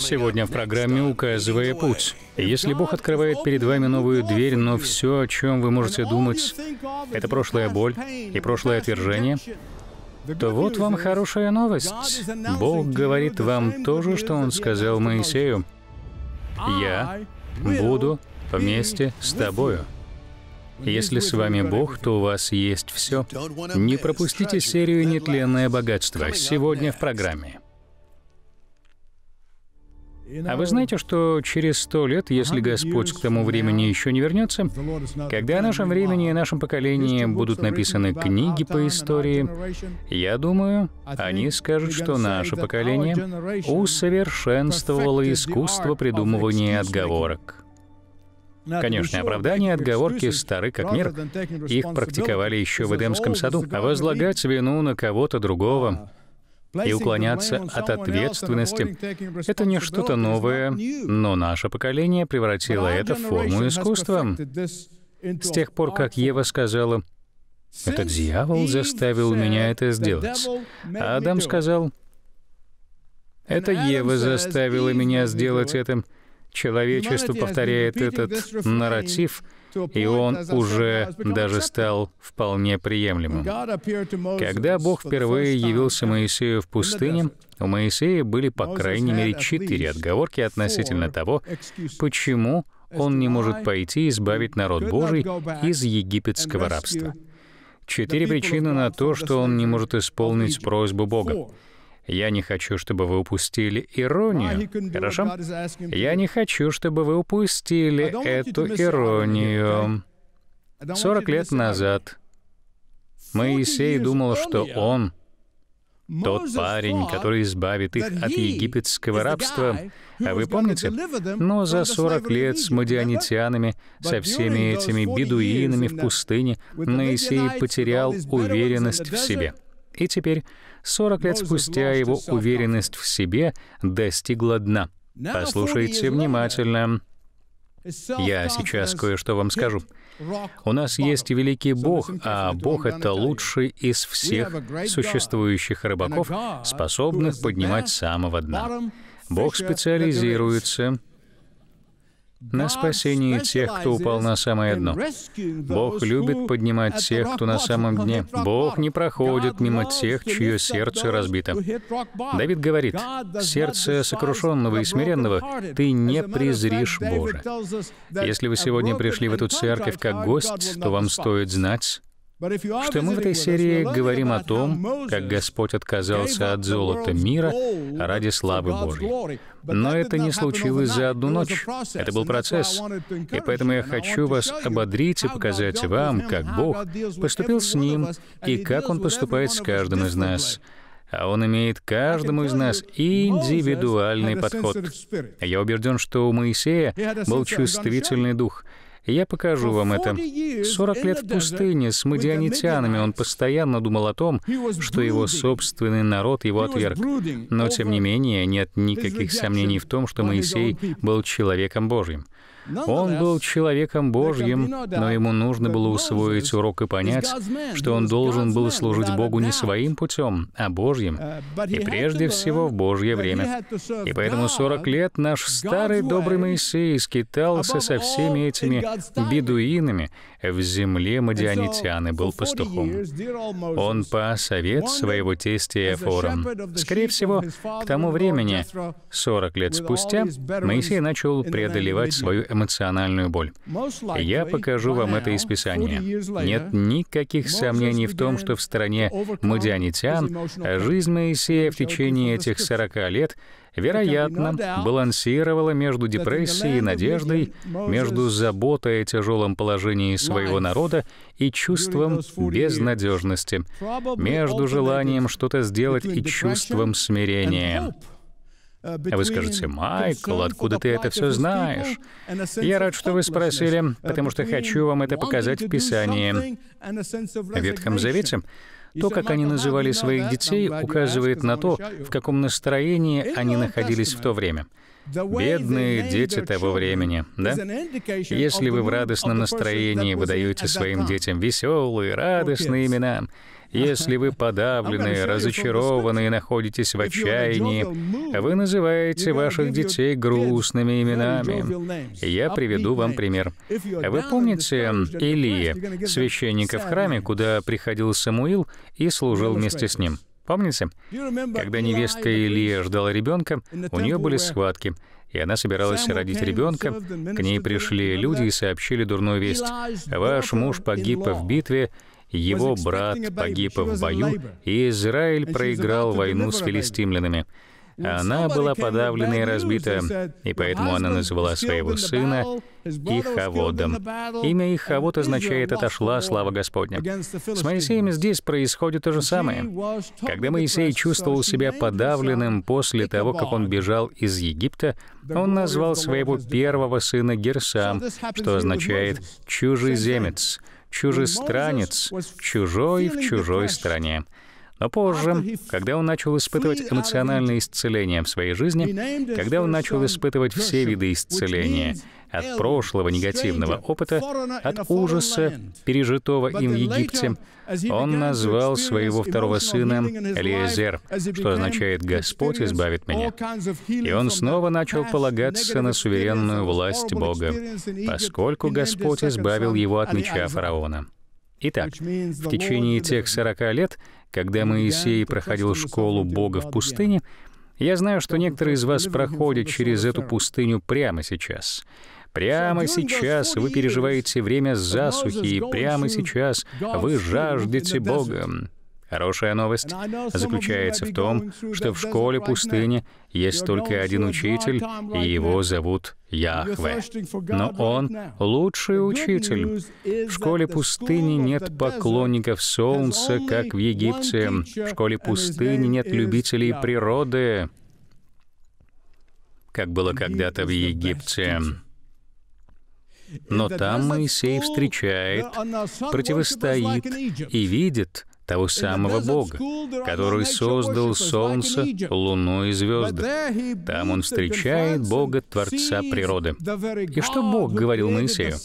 Сегодня в программе «Указывая путь». Если Бог открывает перед вами новую дверь, но все, о чем вы можете думать, это прошлая боль и прошлое отвержение, то вот вам хорошая новость. Бог говорит вам то же, что Он сказал Моисею. «Я буду вместе с тобою». Если с вами Бог, то у вас есть все. Не пропустите серию «Нетленное богатство» сегодня в программе. А вы знаете, что через сто лет, если Господь к тому времени еще не вернется, когда о нашем времени и нашем поколении будут написаны книги по истории, я думаю, они скажут, что наше поколение усовершенствовало искусство придумывания отговорок. Конечно, оправдания и отговорки стары как мир. Их практиковали еще в Эдемском саду. А возлагать вину на кого-то другого а, и уклоняться от ответственности — это не что-то новое, но наше поколение превратило это в форму искусства. С тех пор, как Ева сказала, «Этот дьявол заставил меня это сделать», а Адам сказал, «Это Ева заставила меня сделать это». Человечество повторяет этот нарратив — и он уже даже стал вполне приемлемым. Когда Бог впервые явился Моисею в пустыне, у Моисея были, по крайней мере, четыре отговорки относительно того, почему он не может пойти избавить народ Божий из египетского рабства. Четыре причины на то, что он не может исполнить просьбу Бога. Я не хочу, чтобы вы упустили иронию. Хорошо? Я не хочу, чтобы вы упустили эту иронию. 40 лет назад Моисей думал, что он тот парень, который избавит их от египетского рабства. А вы помните? Но за 40 лет с мадианитянами, со всеми этими бедуинами в пустыне, Моисей потерял уверенность в себе. И теперь 40 лет спустя его уверенность в себе достигла дна. Послушайте внимательно. Я сейчас кое-что вам скажу. У нас есть великий Бог, а Бог — это лучший из всех существующих рыбаков, способных поднимать самого дна. Бог специализируется на спасении тех, кто упал на самое дно. Бог любит поднимать тех, кто на самом дне. Бог не проходит мимо тех, чье сердце разбито. Давид говорит, «Сердце сокрушенного и смиренного ты не презришь Боже». Если вы сегодня пришли в эту церковь как гость, то вам стоит знать, что мы в этой серии говорим о том, как Господь отказался от золота мира ради славы Божьей. Но это не случилось за одну ночь. Это был процесс. И поэтому я хочу вас ободрить и показать вам, как Бог поступил с ним и как Он поступает с каждым из нас а он имеет каждому из нас индивидуальный подход. Я убежден, что у Моисея был чувствительный дух — я покажу вам это. 40 лет в пустыне с мадианитянами он постоянно думал о том, что его собственный народ его отверг. Но, тем не менее, нет никаких сомнений в том, что Моисей был человеком Божьим. Ну он был человеком Божьим, но ему нужно было усвоить урок и понять, что он должен был служить Богу не своим путем, а Божьим, э, и прежде всего в Божье время. И поэтому 40 лет наш старый добрый Моисей скитался со всеми этими бедуинами, в земле Мадианитян был пастухом. Он пас овец своего тестя Эфором. Скорее всего, к тому времени, 40 лет спустя, Моисей начал преодолевать свою эмоциональную боль. Я покажу вам это из Писания. Нет никаких сомнений в том, что в стране Мадианитян жизнь Моисея в течение этих 40 лет — вероятно, ну балансировала между депрессией и надеждой, между заботой о тяжелом положении своего народа и чувством безнадежности, между желанием что-то сделать и чувством смирения. Uh, а Вы скажете, «Майкл, откуда ты это все знаешь?» Я рад, что вы спросили, uh, потому что хочу вам это показать в Писании. В Ветхом Завете то, как они называли своих детей, указывает на то, в каком настроении они находились в то время — Бедные дети того времени, да? Если вы в радостном настроении, вы даете своим детям веселые, радостные имена. Если вы подавлены, разочарованы и находитесь в отчаянии, вы называете ваших детей грустными именами. Я приведу вам пример. Вы помните Илии, священника в храме, куда приходил Самуил и служил вместе с ним? Помните, когда невестка Илия ждала ребенка, у нее были схватки, и она собиралась родить ребенка, к ней пришли люди и сообщили дурную весть. «Ваш муж погиб в битве, его брат погиб в бою, и Израиль проиграл войну с филистимлянами». Она была подавлена и разбита, и поэтому она называла своего сына Ихаводом. Имя Ихавод означает «отошла слава Господня». С Моисеем здесь происходит то же самое. Когда Моисей чувствовал себя подавленным после того, как он бежал из Египта, он назвал своего первого сына Герсам, что означает «чужеземец», «чужестранец», «чужой в чужой стране». Но позже, когда он начал испытывать эмоциональное исцеление в своей жизни, когда он начал испытывать все виды исцеления, от прошлого негативного опыта, от ужаса, пережитого им в Египте, он назвал своего второго сына Элиезер, что означает «Господь избавит меня». И он снова начал полагаться на суверенную власть Бога, поскольку Господь избавил его от меча фараона. Итак, в течение тех 40 лет когда Моисей проходил школу Бога в пустыне, я знаю, что некоторые из вас проходят через эту пустыню прямо сейчас. Прямо сейчас вы переживаете время засухи, и прямо сейчас вы жаждете Бога. Хорошая новость заключается в том, что в школе пустыни есть только один учитель, и его зовут Яхве. Но он лучший учитель. В школе пустыни нет поклонников солнца, как в Египте. В школе пустыни нет любителей природы, как было когда-то в Египте. Но там Моисей встречает, противостоит и видит, того самого Бога, который создал солнце, луну и звезды. Там он встречает Бога, Творца природы. И что Бог говорил Моисею?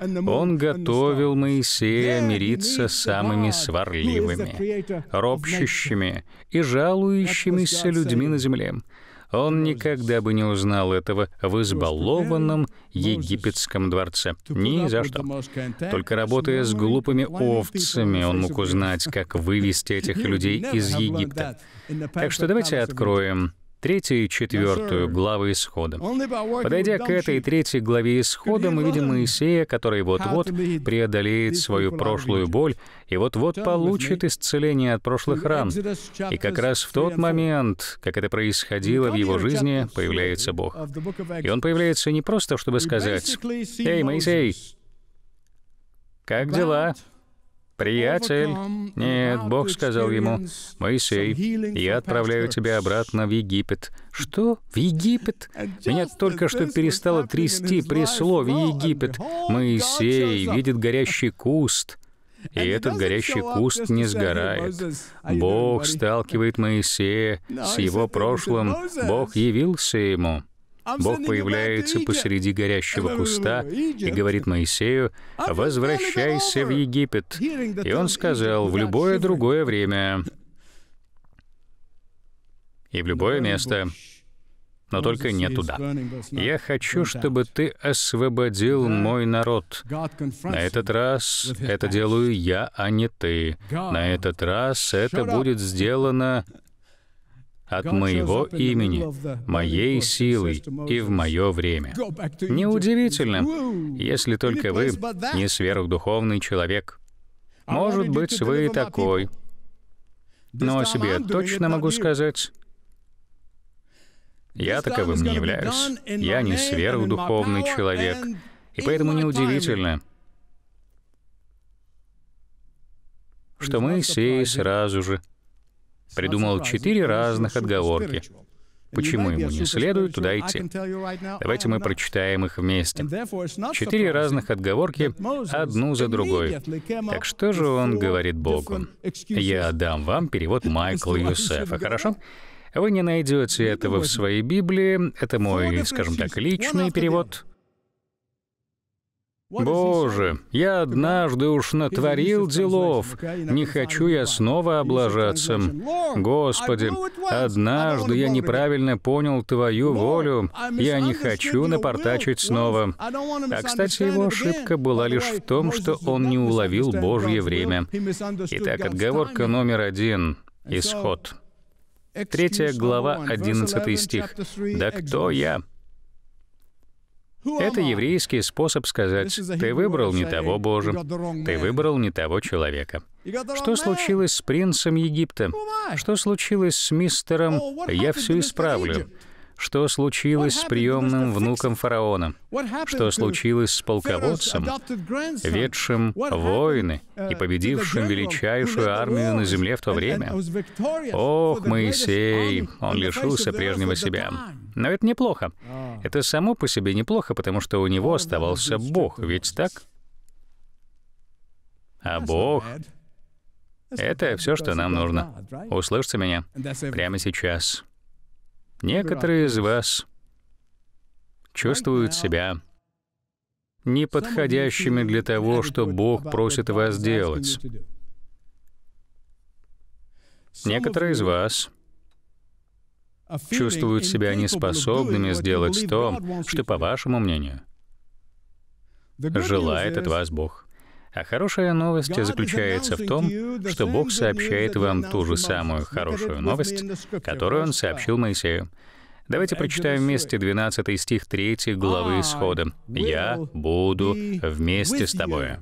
Он готовил Моисея мириться с самыми сварливыми, ропщущими и жалующимися людьми на земле он никогда бы не узнал этого в избалованном египетском дворце. Ни за что. Только работая с глупыми овцами, он мог узнать, как вывести этих людей из Египта. Так что давайте откроем третью и четвертую главы Исхода. Подойдя к этой третьей главе Исхода, мы видим Моисея, который вот-вот преодолеет свою прошлую боль и вот-вот получит исцеление от прошлых ран. И как раз в тот момент, как это происходило в его жизни, появляется Бог. И он появляется не просто, чтобы сказать «Эй, Моисей, как дела?» «Приятель!» «Нет, Бог сказал ему, Моисей, я отправляю тебя обратно в Египет». «Что? В Египет?» Меня только что перестало трясти при слове «Египет». Моисей видит горящий куст. И этот горящий куст не сгорает. Бог сталкивает Моисея с его прошлым. Бог явился ему. А Бог появляется посреди горящего куста и говорит Моисею, а «Возвращайся в Египет». И он сказал, «В любое другое время и в любое место, но только не туда. Я хочу, чтобы ты освободил мой народ. На этот раз это делаю я, а не ты. На этот раз это будет сделано от моего имени, моей силы и в мое время. Неудивительно, если только вы не сверхдуховный человек. Может быть, вы такой. Но о себе точно могу сказать, я таковым не являюсь. Я не сверхдуховный человек. И поэтому неудивительно, что мы сей сразу же Придумал четыре разных отговорки. Почему ему не следует туда идти? Давайте мы прочитаем их вместе. Четыре разных отговорки, одну за другой. Так что же он говорит Богу? Я дам вам перевод Майкла Юсефа, хорошо? Вы не найдете этого в своей Библии. Это мой, скажем так, личный перевод. Боже, я однажды уж натворил делов, не хочу я снова облажаться. Господи, однажды я неправильно понял Твою волю, я не хочу напортачить снова. А, кстати, его ошибка была лишь в том, что он не уловил Божье время. Итак, отговорка номер один — исход. Третья глава, одиннадцатый стих. «Да кто я?» Это еврейский способ сказать, ты выбрал не того Божа, ты выбрал не того человека. Что случилось с принцем Египта? Что случилось с мистером oh, «Я все исправлю»? Что случилось с приемным внуком фараона? Что случилось с полководцем, ведшим войны uh, и победившим величайшую армию на земле в то время? Ох, Моисей, он лишился прежнего себя. Но это неплохо. Oh. Это само по себе неплохо, потому что у него oh, оставался Бог, ведь так? А Бог — это все, что нам нужно. Услышьте меня прямо сейчас. Некоторые из вас чувствуют себя неподходящими для того, что Бог просит вас делать. Некоторые из вас чувствуют себя неспособными сделать то, что, по вашему мнению, желает от вас Бог. А хорошая новость заключается в том, что Бог сообщает вам ту же самую хорошую новость, которую Он сообщил Моисею. Давайте прочитаем вместе 12 стих 3 главы Исхода. «Я буду вместе с тобой».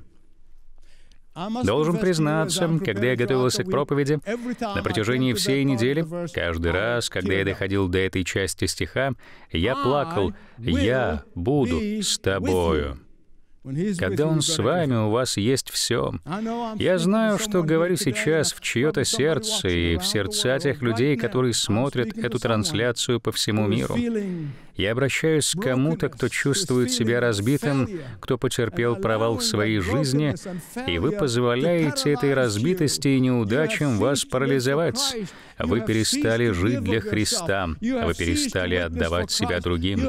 Должен признаться, когда я готовился к проповеди, на протяжении всей недели, каждый раз, когда я доходил до этой части стиха, я плакал «Я буду с тобою». Когда Он с вами, у вас есть все. Я знаю, что говорю сейчас в чье-то сердце и в сердца тех людей, которые смотрят эту трансляцию по всему миру. Я обращаюсь к кому-то, кто чувствует себя разбитым, кто потерпел провал в своей жизни, и вы позволяете этой разбитости и неудачам вас парализовать. Вы перестали жить для Христа, вы перестали отдавать себя другим,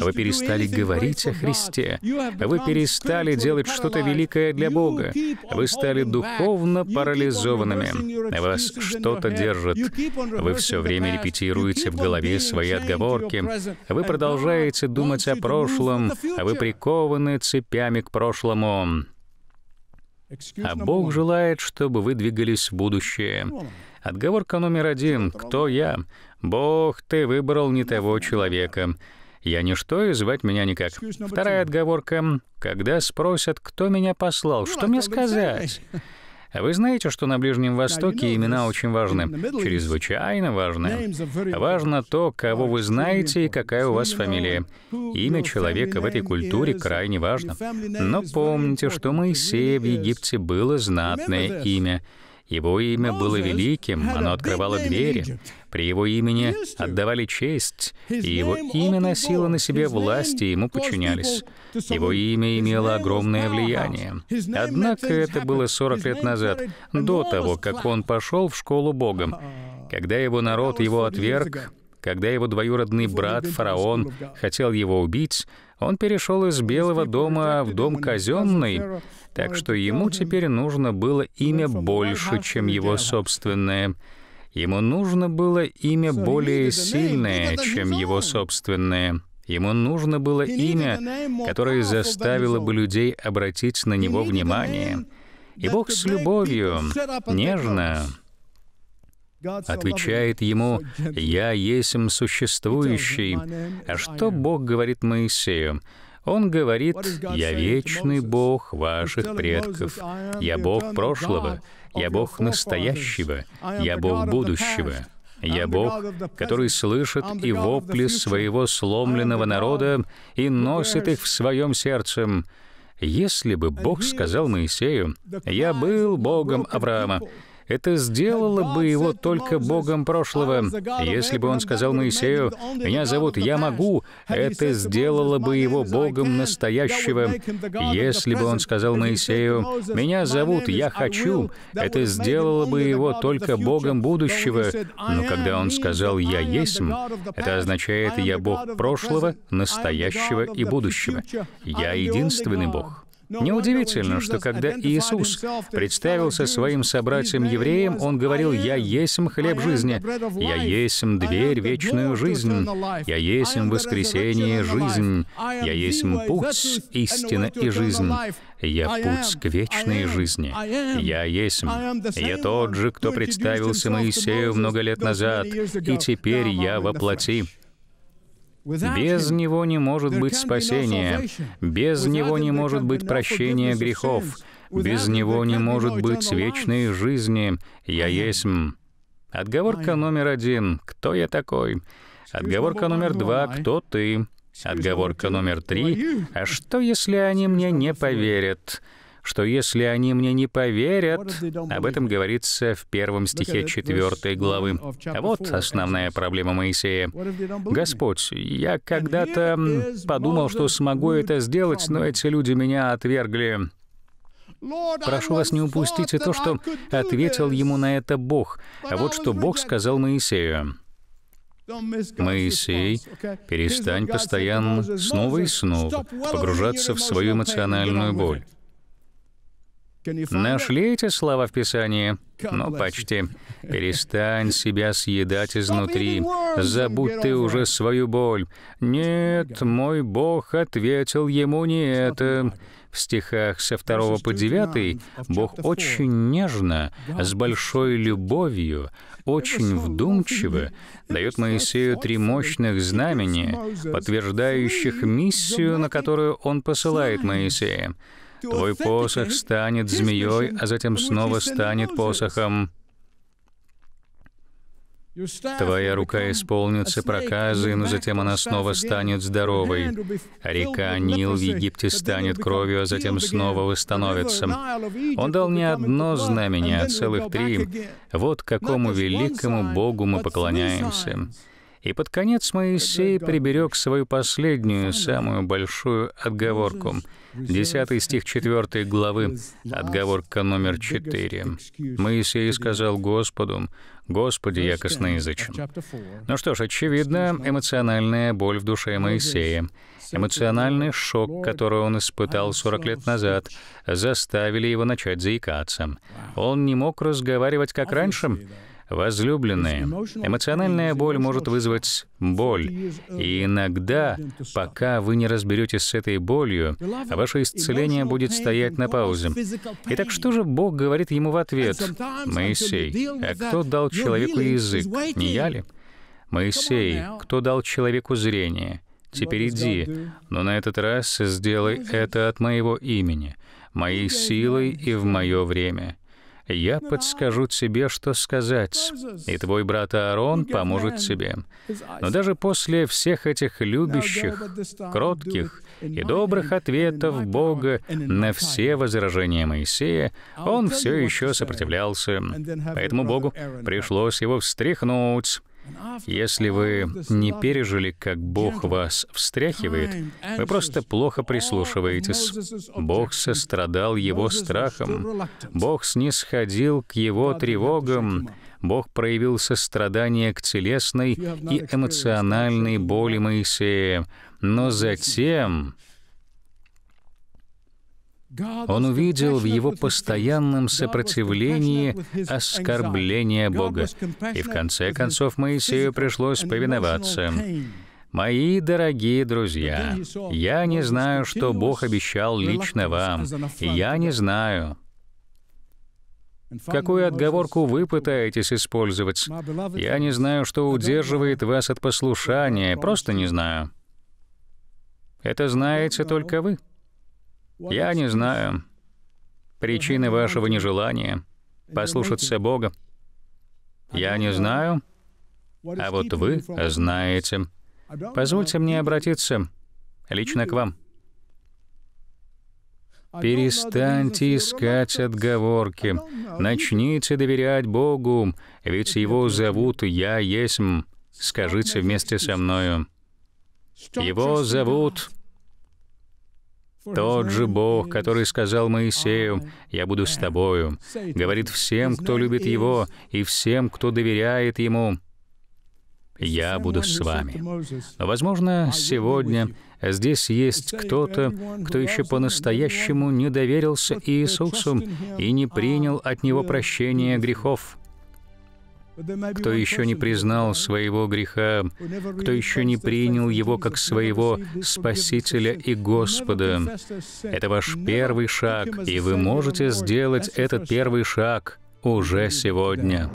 вы перестали говорить о Христе, вы перестали делать что-то великое для Бога, вы стали духовно парализованными, вас что-то держит, вы все время репетируете в голове свои отговорки, вы продолжаете думать о прошлом, а вы прикованы цепями к прошлому. А Бог желает, чтобы вы двигались в будущее. Отговорка номер один. Кто я? Бог, ты выбрал не того человека. Я ничто, и звать меня никак. Вторая отговорка. Когда спросят, кто меня послал, что мне сказать? Вы знаете, что на Ближнем Востоке имена очень важны, чрезвычайно важны. Важно то, кого вы знаете и какая у вас фамилия. Имя человека в этой культуре крайне важно. Но помните, что Моисея в Египте было знатное имя. Его имя было великим, оно открывало двери. При его имени отдавали честь, и его имя носило на себе власть, и ему подчинялись. Его имя имело огромное влияние. Однако это было 40 лет назад, до того, как он пошел в школу Богом. А. Когда его народ его отверг, когда его двоюродный брат Фараон хотел его убить, он перешел из Белого дома в дом казенный, так что ему теперь нужно было имя больше, чем его собственное. Ему нужно было имя более сильное, чем его собственное. Ему нужно было имя, которое заставило бы людей обратить на него внимание. И Бог с любовью, нежно, отвечает ему, «Я есмь существующий». А что Бог говорит Моисею? Он говорит, «Я вечный Бог ваших предков, я Бог прошлого, я Бог настоящего, я Бог будущего». Я Бог, который слышит и вопли своего сломленного народа и носит их в своем сердце. Если бы Бог сказал Моисею, «Я был Богом Авраама, это сделало бы его только Богом прошлого. Если бы он сказал Моисею, «Меня зовут Я могу», это сделало бы его Богом настоящего. Если бы он сказал Моисею, «Меня зовут Я хочу», это сделало бы его только Богом будущего. Но когда он сказал «Я есть», это означает «Я Бог прошлого, настоящего и будущего». Я единственный Бог. Неудивительно, что когда Иисус представился своим собратьям-евреям, Он говорил, «Я есмь хлеб жизни, я есмь дверь вечную жизнь, я есмь воскресение жизнь, я есмь путь, истина и жизнь». Я путь к вечной жизни. Я есть. Я тот же, кто представился Моисею много лет назад, и теперь я воплоти. Без Него не может быть спасения, без Него не может быть прощения грехов, без Него не может быть вечной жизни. Я есть. Отговорка номер один. Кто я такой? Отговорка номер ну, два. Кто ты? Отговорка номер три. А что, если они мне не поверят? что если они мне не поверят, об этом говорится в первом стихе 4 главы. А вот основная проблема Моисея. «Господь, я когда-то подумал, что смогу это сделать, но эти люди меня отвергли». Прошу вас, не упустите то, что ответил ему на это Бог. А вот что Бог сказал Моисею. Моисей, перестань постоянно снова и снова погружаться в свою эмоциональную боль. Нашли эти слова в Писании? Ну, почти. Перестань себя съедать изнутри. Забудь ты уже свою боль. Нет, мой Бог ответил ему не это. В стихах со 2 по 9 Бог очень нежно, с большой любовью, очень вдумчиво дает Моисею три мощных знамения, подтверждающих миссию, на которую он посылает Моисея. Твой посох станет змеей, а затем снова станет посохом. Твоя рука исполнится проказы, но затем она снова станет здоровой. Река Нил в Египте станет кровью, а затем снова восстановится. Он дал не одно знамение, а целых три. Вот какому великому Богу мы поклоняемся. И под конец Моисей приберег свою последнюю, самую большую отговорку. десятый стих 4 главы, отговорка номер 4. Моисей сказал Господу, «Господи, я косноязычен». Ну что ж, очевидно, эмоциональная боль в душе Моисея, эмоциональный шок, который он испытал 40 лет назад, заставили его начать заикаться. Он не мог разговаривать как раньше, Возлюбленные, эмоциональная боль может вызвать боль, и иногда, пока вы не разберетесь с этой болью, ваше исцеление будет стоять на паузе. Итак, что же Бог говорит ему в ответ? «Моисей, а кто дал человеку язык? Не я ли?» «Моисей, кто дал человеку зрение?» Теперь иди, но на этот раз сделай это от моего имени, моей силой и в мое время я подскажу тебе, что сказать, и твой брат Аарон поможет тебе. Но даже после всех этих любящих, кротких и добрых ответов Бога на все возражения Моисея, он все еще сопротивлялся. Поэтому Богу пришлось его встряхнуть, если вы не пережили, как Бог вас встряхивает, вы просто плохо прислушиваетесь. Бог сострадал его страхом. Бог снисходил к его тревогам. Бог проявил сострадание к телесной и эмоциональной боли Моисея. Но затем он увидел в его постоянном сопротивлении оскорбление Бога. И в конце концов Моисею пришлось повиноваться. Мои дорогие друзья, я не знаю, что Бог обещал лично вам. Я не знаю, Какую отговорку вы пытаетесь использовать? Я не знаю, что удерживает вас от послушания, просто не знаю. Это знаете только вы. Я не знаю причины вашего нежелания послушаться Бога. А я не знаю, а вот вы знаете. Позвольте мне обратиться лично к вам. Перестаньте искать отговорки. Начните доверять Богу, ведь Его зовут «Я есть», скажите вместе со мною. Его зовут тот же Бог, который сказал Моисею, «Я буду с тобою», говорит всем, кто любит Его, и всем, кто доверяет Ему, «Я буду с вами». Но, возможно, а сегодня здесь есть кто-то, кто еще по-настоящему не доверился Иисусу и не а, принял от Него прощения грехов кто еще не признал своего греха, кто еще не принял его как своего Спасителя и Господа. Это ваш первый шаг, и вы можете сделать этот первый шаг уже сегодня.